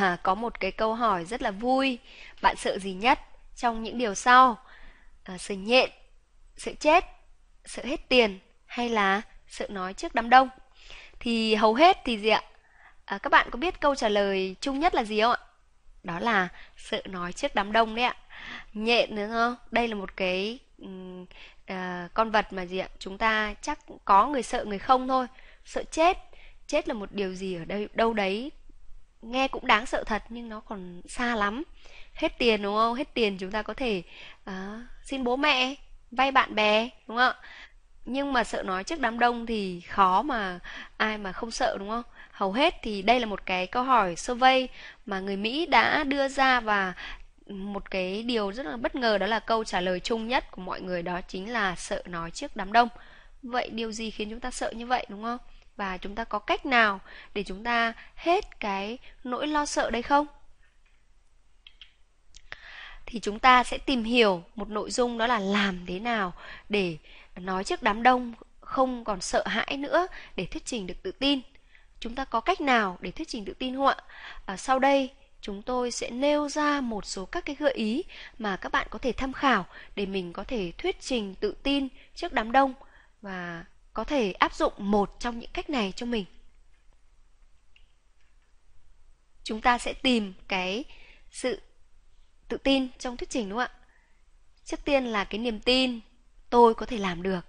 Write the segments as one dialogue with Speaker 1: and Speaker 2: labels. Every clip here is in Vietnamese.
Speaker 1: À, có một cái câu hỏi rất là vui bạn sợ gì nhất trong những điều sau à, sợ nhện sợ chết sợ hết tiền hay là sợ nói trước đám đông thì hầu hết thì gì ạ à, các bạn có biết câu trả lời chung nhất là gì không ạ đó là sợ nói trước đám đông đấy ạ nhện đúng không đây là một cái um, con vật mà gì ạ chúng ta chắc có người sợ người không thôi sợ chết chết là một điều gì ở đây đâu đấy nghe cũng đáng sợ thật nhưng nó còn xa lắm hết tiền đúng không hết tiền chúng ta có thể à, xin bố mẹ vay bạn bè đúng không nhưng mà sợ nói trước đám đông thì khó mà ai mà không sợ đúng không hầu hết thì đây là một cái câu hỏi survey mà người mỹ đã đưa ra và một cái điều rất là bất ngờ đó là câu trả lời chung nhất của mọi người đó chính là sợ nói trước đám đông vậy điều gì khiến chúng ta sợ như vậy đúng không và chúng ta có cách nào để chúng ta hết cái nỗi lo sợ đấy không? Thì chúng ta sẽ tìm hiểu một nội dung đó là làm thế nào để nói trước đám đông không còn sợ hãi nữa để thuyết trình được tự tin. Chúng ta có cách nào để thuyết trình tự tin không ạ? À, sau đây chúng tôi sẽ nêu ra một số các cái gợi ý mà các bạn có thể tham khảo để mình có thể thuyết trình tự tin trước đám đông và có thể áp dụng một trong những cách này cho mình chúng ta sẽ tìm cái sự tự tin trong thuyết trình đúng không ạ trước tiên là cái niềm tin tôi có thể làm được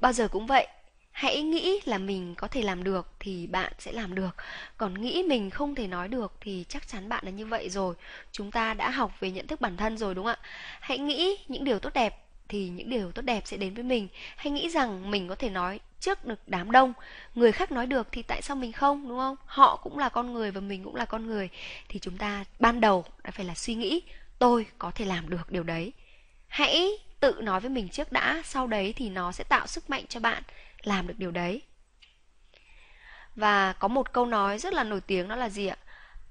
Speaker 1: bao giờ cũng vậy hãy nghĩ là mình có thể làm được thì bạn sẽ làm được còn nghĩ mình không thể nói được thì chắc chắn bạn là như vậy rồi chúng ta đã học về nhận thức bản thân rồi đúng không ạ hãy nghĩ những điều tốt đẹp thì những điều tốt đẹp sẽ đến với mình hay nghĩ rằng mình có thể nói trước được đám đông người khác nói được thì tại sao mình không đúng không họ cũng là con người và mình cũng là con người thì chúng ta ban đầu đã phải là suy nghĩ tôi có thể làm được điều đấy hãy tự nói với mình trước đã sau đấy thì nó sẽ tạo sức mạnh cho bạn làm được điều đấy và có một câu nói rất là nổi tiếng đó là gì ạ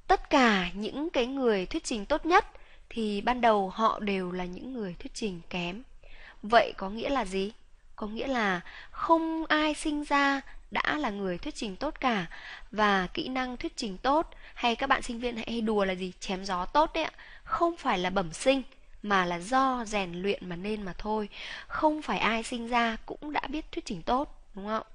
Speaker 1: tất cả những cái người thuyết trình tốt nhất thì ban đầu họ đều là những người thuyết trình kém Vậy có nghĩa là gì? Có nghĩa là không ai sinh ra đã là người thuyết trình tốt cả và kỹ năng thuyết trình tốt hay các bạn sinh viên hay đùa là gì chém gió tốt đấy ạ không phải là bẩm sinh mà là do rèn luyện mà nên mà thôi không phải ai sinh ra cũng đã biết thuyết trình tốt đúng không